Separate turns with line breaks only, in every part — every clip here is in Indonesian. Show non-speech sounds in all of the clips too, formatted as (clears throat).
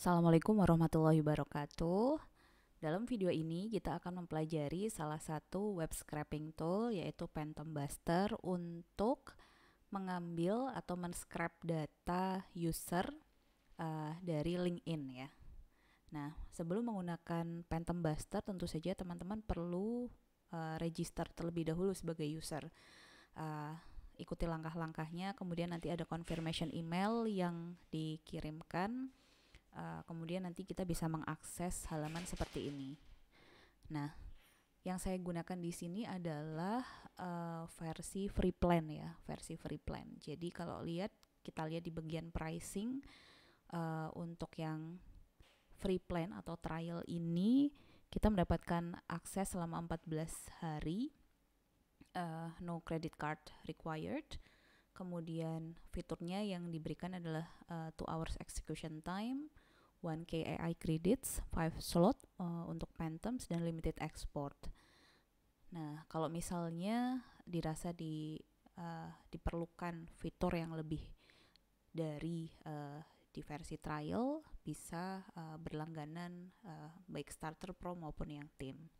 Assalamualaikum warahmatullahi wabarakatuh. Dalam video ini kita akan mempelajari salah satu web scraping tool yaitu Phantom Buster untuk mengambil atau men-scrap data user uh, dari LinkedIn ya. Nah, sebelum menggunakan Phantom Buster tentu saja teman-teman perlu uh, register terlebih dahulu sebagai user. Uh, ikuti langkah-langkahnya, kemudian nanti ada confirmation email yang dikirimkan Eh, kemudian nanti kita bisa mengakses halaman seperti ini. Nah, yang saya gunakan di sini adalah uh, versi free plan ya, versi free plan. Jadi kalau lihat kita lihat di bagian pricing uh, untuk yang free plan atau trial ini kita mendapatkan akses selama 14 hari uh, no credit card required. Kemudian fiturnya yang diberikan adalah uh, two hours execution time 1K AI credits, 5 slot uh, untuk Phantoms dan limited export. Nah, kalau misalnya dirasa di uh, diperlukan fitur yang lebih dari uh, eh, di versi trial bisa uh, berlangganan uh, baik starter pro maupun yang tim.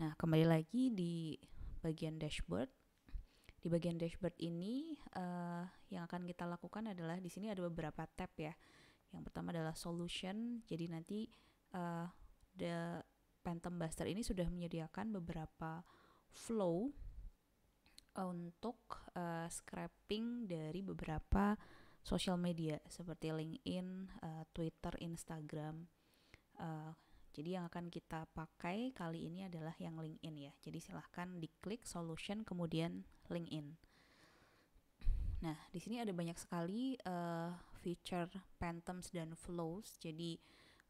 Nah, kembali lagi di bagian dashboard. Di bagian dashboard ini uh, yang akan kita lakukan adalah di sini ada beberapa tab ya. Yang pertama adalah solution. Jadi nanti uh, the Phantom Buster ini sudah menyediakan beberapa flow untuk uh, eh, scraping dari beberapa social media seperti LinkedIn, uh, Twitter, Instagram. Uh, jadi yang akan kita pakai kali ini adalah yang LinkedIn ya. Jadi silahkan diklik solution kemudian LinkedIn. Nah, di sini ada banyak sekali uh, feature phantoms dan flows jadi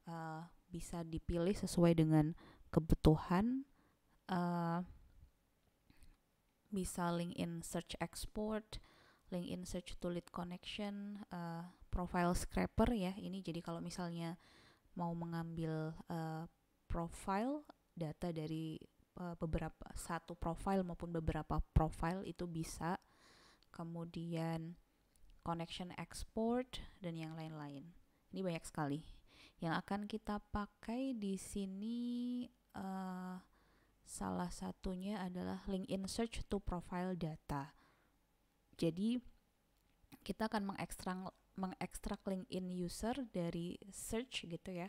uh, bisa dipilih sesuai dengan kebutuhan uh, bisa link in search export link in search to lead connection uh, profile scraper ya ini jadi kalau misalnya mau mengambil uh, profile data dari uh, beberapa satu profile maupun beberapa profile itu bisa kemudian connection export, dan yang lain-lain. Ini banyak sekali. Yang akan kita pakai di sini uh, salah satunya adalah link in Search to Profile Data. Jadi kita akan mengekstrak mengekstrak in user dari search gitu ya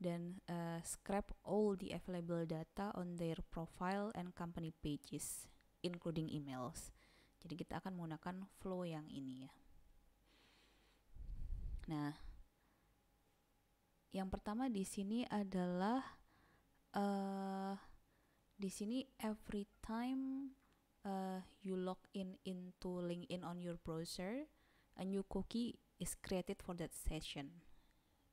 dan uh, scrap all the available data on their profile and company pages, including emails. Jadi kita akan menggunakan flow yang ini ya. Nah, yang pertama di sini adalah uh, di sini every time uh, you log in into LinkedIn on your browser, a new cookie is created for that session.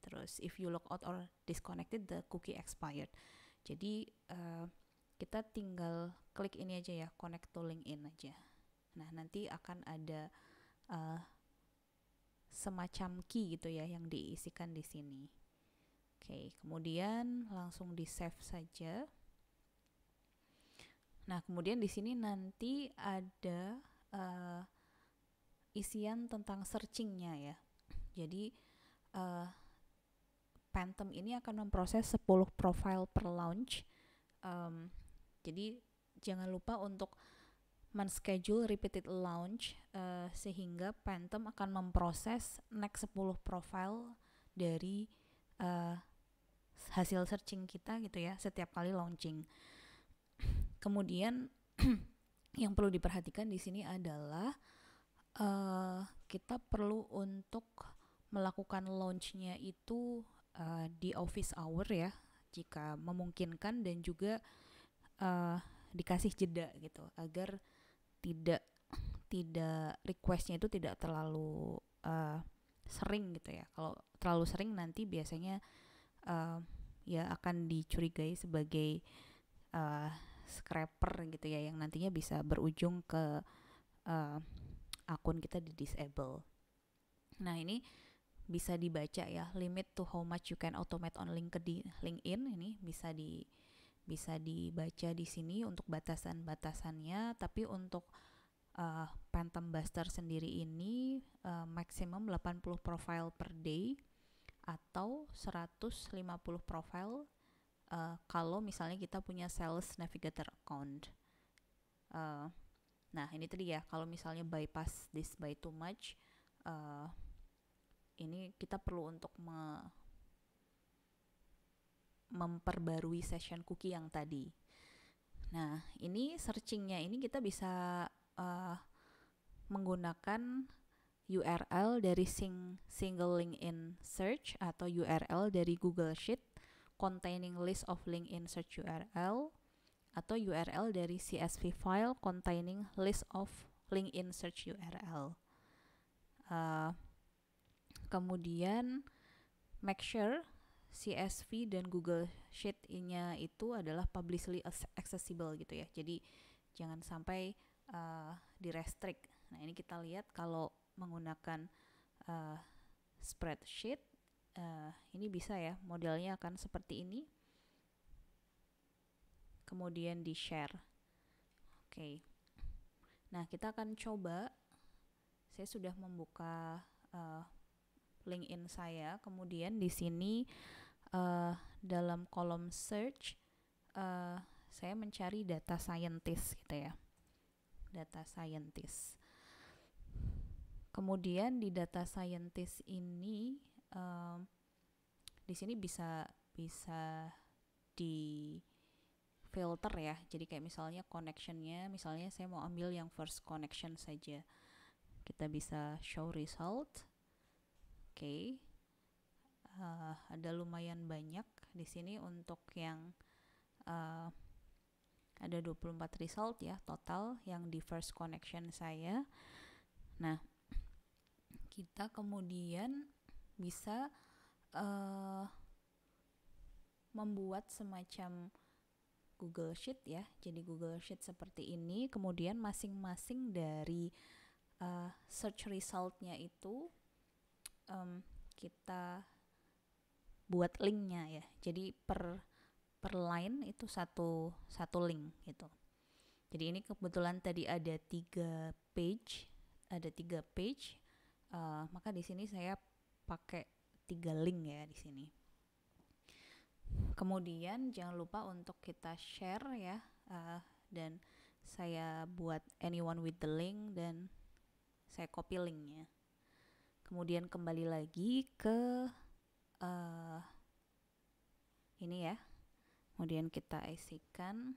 Terus if you log out or disconnected, the cookie expired. Jadi uh, kita tinggal klik ini aja ya, connect to LinkedIn aja. Nah nanti akan ada uh, semacam key gitu ya yang diisikan di sini. Oke, kemudian langsung di save saja. Nah, kemudian di sini nanti ada uh, isian tentang searchingnya ya. Jadi uh, Phantom ini akan memproses 10 profile per launch. Um, jadi jangan lupa untuk men-schedule repeated launch uh, sehingga Phantom akan memproses next 10 profile dari uh, hasil searching kita gitu ya setiap kali launching. (clears throat) Kemudian (clears throat) yang perlu diperhatikan di sini adalah uh, kita perlu untuk melakukan launchnya itu uh, di office hour ya jika memungkinkan dan juga uh, dikasih jeda gitu agar tidak tidak requestnya itu tidak terlalu uh, sering gitu ya kalau terlalu sering nanti biasanya uh, ya akan dicurigai sebagai uh, scraper gitu ya yang nantinya bisa berujung ke uh, akun kita di disable nah ini bisa dibaca ya limit to how much you can automate on LinkedIn LinkedIn ini bisa di bisa dibaca di sini untuk batasan-batasannya tapi untuk uh, Phantom Buster sendiri ini uh, maksimum 80 profile per day atau 150 profile uh, kalau misalnya kita punya sales navigator account. Uh, nah ini tadi ya kalau misalnya bypass this by too much uh, ini kita perlu untuk memperbarui session cookie yang tadi. Nah, ini searchingnya ini kita bisa uh, menggunakan URL dari sing, single link in search atau URL dari Google Sheet containing list of link in search URL atau URL dari CSV file containing list of link in search URL. Uh, eh, kemudian make sure CSV dan Google Sheet-nya itu adalah publicly accessible gitu ya. Jadi jangan sampai uh, eh, di Nah, ini kita lihat kalau menggunakan uh, spreadsheet uh, ini bisa ya, modelnya akan seperti ini. Kemudian di share. Oke. Okay. Nah, kita akan coba saya sudah membuka uh, in saya. Kemudian di sini uh, dalam kolom search uh, saya mencari data scientist gitu ya data scientist kemudian di data scientist ini um, di sini bisa bisa di filter ya jadi kayak misalnya connectionnya misalnya saya mau ambil yang first connection saja kita bisa show result oke okay uh, ada lumayan banyak di sini untuk yang uh, ada 24 result ya total yang di first connection saya. Nah, kita kemudian bisa uh, membuat semacam Google Sheet ya. Jadi Google Sheet seperti ini, kemudian masing-masing dari uh, search resultnya itu um, kita buat linknya ya jadi per per line itu satu satu link gitu jadi ini kebetulan tadi ada tiga page ada tiga page uh, maka di sini saya pakai tiga link ya di sini kemudian jangan lupa untuk kita share ya uh, dan saya buat anyone with the link dan saya copy linknya kemudian kembali lagi ke uh, ini ya kemudian kita isikan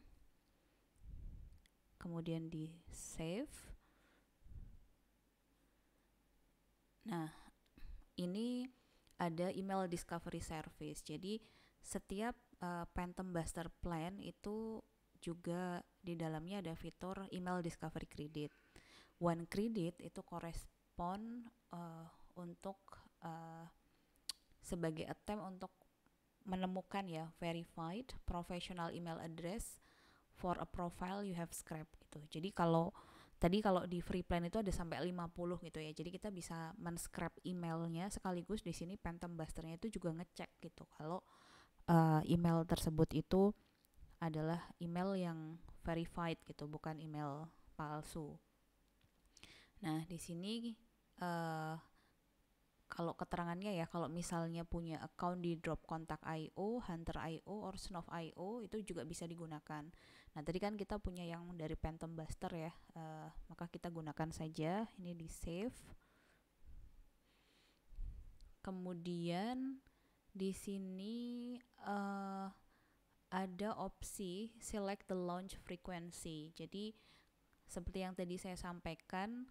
kemudian di save nah ini ada email discovery service jadi setiap uh, Phantom Buster Plan itu juga di dalamnya ada fitur email discovery credit one credit itu korespon uh, eh, untuk uh, sebagai attempt untuk menemukan ya verified professional email address for a profile you have scrapped gitu. Jadi kalau tadi kalau di free plan itu ada sampai 50 gitu ya. Jadi kita bisa men-scrap emailnya sekaligus di sini Phantom Busternya itu juga ngecek gitu kalau uh, email tersebut itu adalah email yang verified gitu, bukan email palsu. Nah, di sini uh, kalau keterangannya ya kalau misalnya punya account di drop kontak IO, hunter IO, or snow IO itu juga bisa digunakan. Nah tadi kan kita punya yang dari Phantom Buster ya, uh, maka kita gunakan saja. Ini di save. Kemudian di sini uh, ada opsi select the launch frequency. Jadi seperti yang tadi saya sampaikan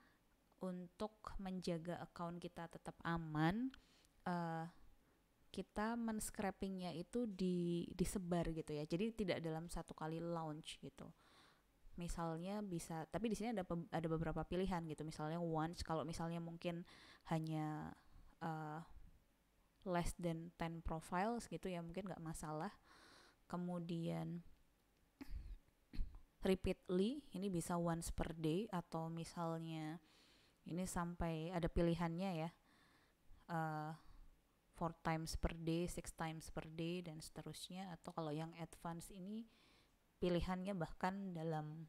untuk menjaga account kita tetap aman uh, kita men scrapingnya itu di disebar gitu ya jadi tidak dalam satu kali launch gitu misalnya bisa tapi di sini ada ada beberapa pilihan gitu misalnya once kalau misalnya mungkin hanya uh, less than 10 profiles gitu ya mungkin nggak masalah kemudian repeatedly ini bisa once per day atau misalnya ini sampai ada pilihannya ya uh, four times per day, six times per day dan seterusnya atau kalau yang advance ini pilihannya bahkan dalam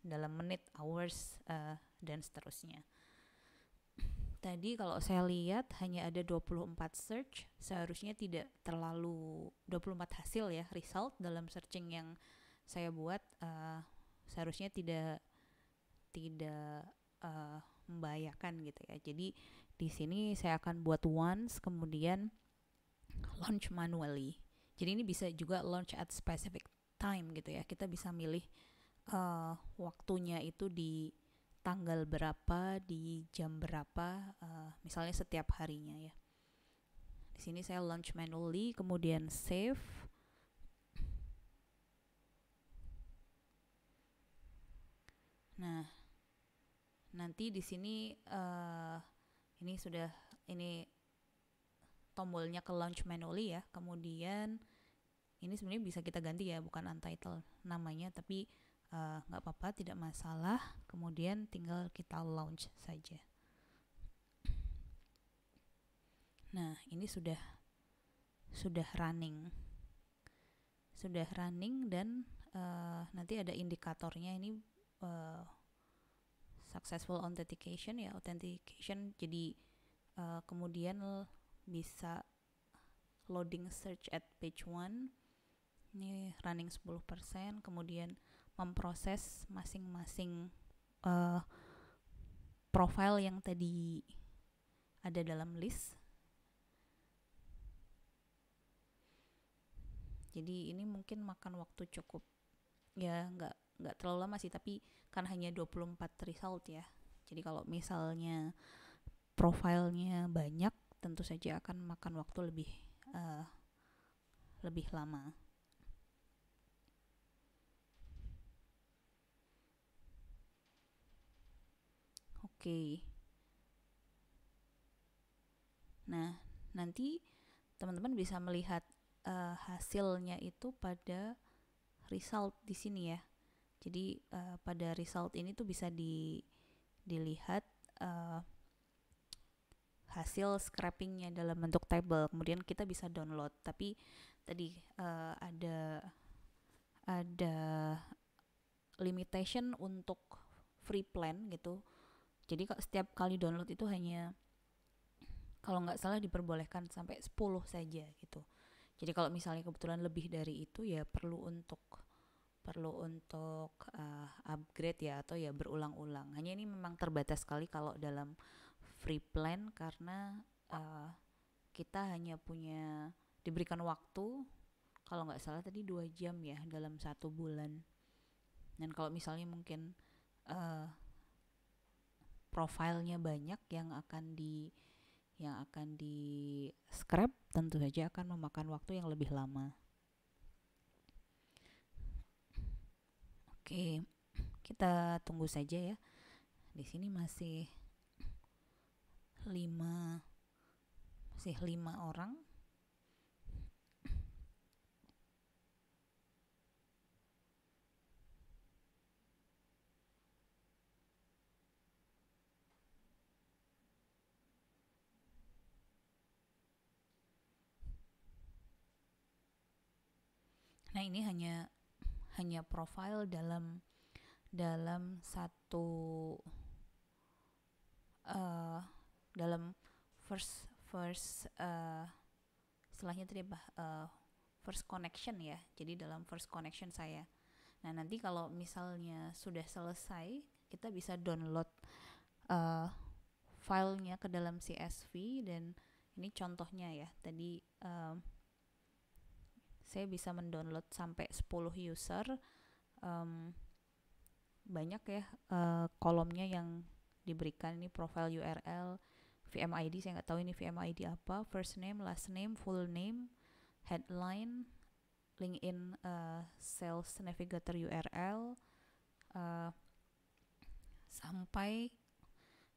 dalam menit, hours uh, dan seterusnya. Tadi kalau saya lihat hanya ada 24 search, seharusnya tidak terlalu 24 hasil ya result dalam searching yang saya buat uh, seharusnya tidak tidak uh, membahayakan gitu ya. Jadi di sini saya akan buat once kemudian launch manually. Jadi ini bisa juga launch at specific time gitu ya. Kita bisa milih uh, waktunya itu di tanggal berapa, di jam berapa, uh, misalnya setiap harinya ya. Di sini saya launch manually, kemudian save. Nah, nanti di sini uh, ini sudah ini tombolnya ke launch manually ya kemudian ini sebenarnya bisa kita ganti ya bukan untitled namanya tapi eh, nggak uh, apa-apa tidak masalah kemudian tinggal kita launch saja nah ini sudah sudah running sudah running dan uh, nanti ada indikatornya ini uh, successful authentication ya authentication jadi uh, kemudian bisa loading search at page one ini running 10% kemudian memproses masing-masing uh, profile yang tadi ada dalam list jadi ini mungkin makan waktu cukup ya nggak nggak terlalu lama sih tapi kan hanya 24 result ya jadi kalau misalnya profilnya banyak tentu saja akan makan waktu lebih uh, lebih lama Oke. Okay. Nah, nanti teman-teman bisa melihat uh, hasilnya itu pada result di sini ya. Jadi uh, pada result ini tuh bisa di dilihat uh, hasil scrappingnya dalam bentuk table. Kemudian kita bisa download. Tapi tadi uh, ada ada limitation untuk free plan gitu. Jadi kok setiap kali download itu hanya kalau nggak salah diperbolehkan sampai 10 saja gitu. Jadi kalau misalnya kebetulan lebih dari itu ya perlu untuk perlu untuk uh, upgrade ya atau ya berulang-ulang. Hanya ini memang terbatas sekali kalau dalam free plan karena uh, kita hanya punya diberikan waktu kalau nggak salah tadi dua jam ya dalam satu bulan. Dan kalau misalnya mungkin uh, profilnya banyak yang akan di yang akan di scrap tentu saja akan memakan waktu yang lebih lama. Oke, kita tunggu saja ya. Di sini masih lima, masih lima orang. Nah, ini hanya hanya profile dalam dalam satu uh, dalam first first uh, eh, setelahnya tadi apa uh, first connection ya jadi dalam first connection saya nah nanti kalau misalnya sudah selesai kita bisa download uh, filenya ke dalam CSV dan ini contohnya ya tadi uh, saya bisa mendownload sampai 10 user um, banyak ya uh, kolomnya yang diberikan ini profile URL VMID saya nggak tahu ini VMID apa first name last name full name headline LinkedIn uh, sales navigator URL uh, eh, sampai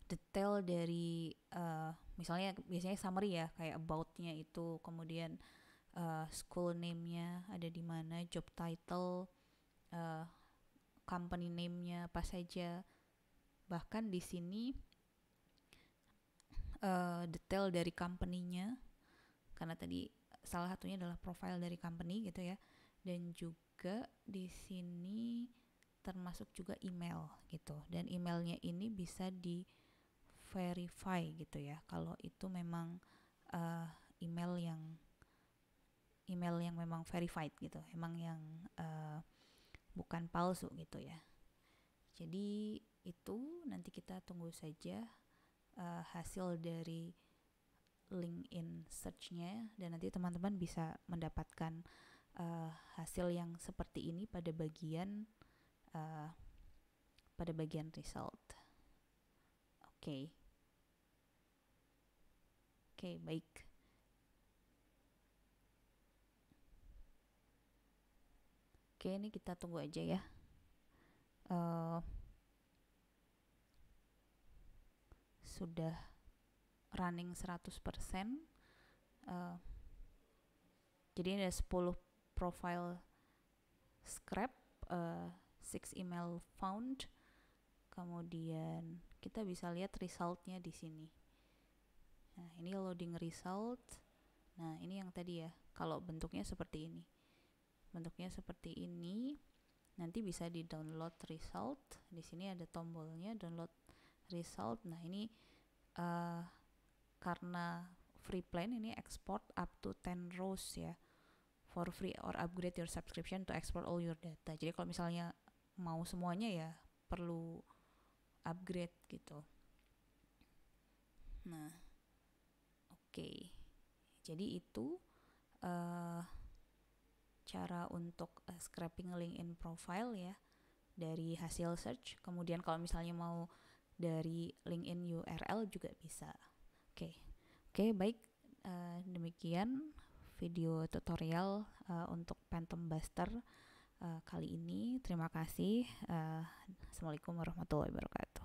detail dari uh, misalnya biasanya summary ya kayak aboutnya itu kemudian uh, school name-nya ada di mana, job title, uh, company name-nya apa saja. Bahkan di sini uh, detail dari company-nya karena tadi salah satunya adalah profile dari company gitu ya. Dan juga di sini termasuk juga email gitu. Dan emailnya ini bisa di verify gitu ya kalau itu memang uh, email yang email yang memang verified gitu, emang yang uh, bukan palsu gitu ya. Jadi itu nanti kita tunggu saja uh, hasil dari LinkedIn searchnya dan nanti teman-teman bisa mendapatkan uh, hasil yang seperti ini pada bagian uh, pada bagian result. Oke. Okay. Oke, okay, baik. Oke, ini kita tunggu aja ya. Uh, sudah running 100%. Uh, eh, jadi ada 10 profile scrap, uh, eh, 6 email found. Kemudian kita bisa lihat resultnya di sini. Nah, ini loading result. Nah, ini yang tadi ya, kalau bentuknya seperti ini bentuknya seperti ini nanti bisa di download result di sini ada tombolnya download result nah ini uh, karena free plan ini export up to 10 rows ya for free or upgrade your subscription to export all your data jadi kalau misalnya mau semuanya ya perlu upgrade gitu nah oke okay. jadi itu uh, cara untuk uh, scraping LinkedIn profile ya dari hasil search. Kemudian kalau misalnya mau dari LinkedIn URL juga bisa. Oke. Okay. Oke, okay, baik uh, demikian video tutorial uh, untuk Phantom Buster uh, kali ini. Terima kasih. Uh, Assalamualaikum warahmatullahi wabarakatuh.